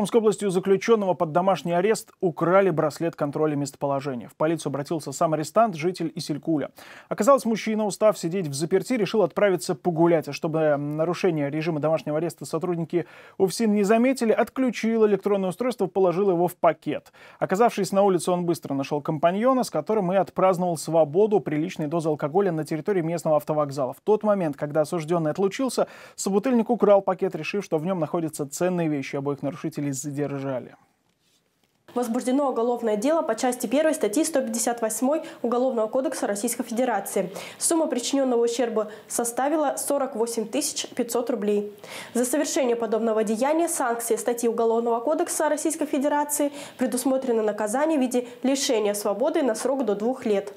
Омской области у заключенного под домашний арест украли браслет контроля местоположения. В полицию обратился сам арестант, житель Исилькуля. Оказалось, мужчина, устав сидеть в заперти, решил отправиться погулять. А чтобы нарушение режима домашнего ареста сотрудники УФСИН не заметили, отключил электронное устройство, положил его в пакет. Оказавшись на улице, он быстро нашел компаньона, с которым и отпраздновал свободу приличной дозы алкоголя на территории местного автовокзала. В тот момент, когда осужденный отлучился, собутыльник украл пакет, решив, что в нем находятся ценные вещи обоих нарушителей или задержали. Возбуждено уголовное дело по части 1 статьи 158 Уголовного кодекса Российской Федерации. Сумма причиненного ущерба составила 48 500 рублей. За совершение подобного деяния санкции статьи Уголовного кодекса Российской Федерации предусмотрено наказание в виде лишения свободы на срок до двух лет.